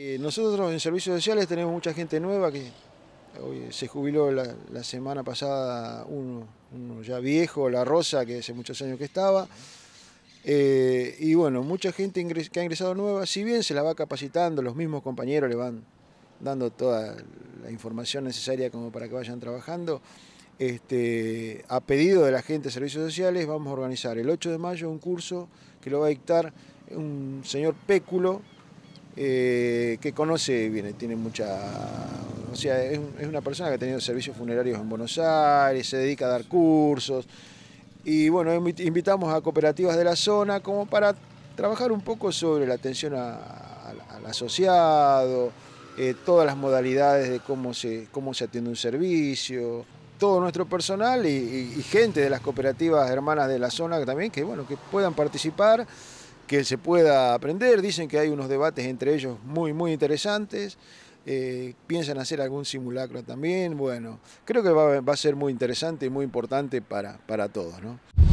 Eh, nosotros en servicios sociales tenemos mucha gente nueva que hoy se jubiló la, semana pasada uno, ya viejo, La Rosa, que hace muchos años que estaba. Eh, y bueno, mucha gente que ha ingresado nueva, si bien se la va capacitando, los mismos compañeros le van dando toda la información necesaria como para que vayan trabajando. Este, a pedido de la gente de servicios sociales, vamos a organizar el 8 de mayo un curso que lo va a dictar un señor Péculo, eh, que conoce viene tiene mucha... O sea, es, una persona que ha tenido servicios funerarios en Buenos Aires, se dedica a dar cursos. Y bueno, invitamos a cooperativas de la zona como para trabajar un poco sobre la atención a, al asociado, eh, todas las modalidades de cómo se, cómo se atiende un servicio, todo nuestro personal y, gente de las cooperativas hermanas de la zona también que, bueno, que puedan participar que se pueda aprender. Dicen que hay unos debates entre ellos muy, muy interesantes. Eh, piensan hacer algún simulacro también. Bueno, creo que va, a ser muy interesante y muy importante para, para todos. ¿no?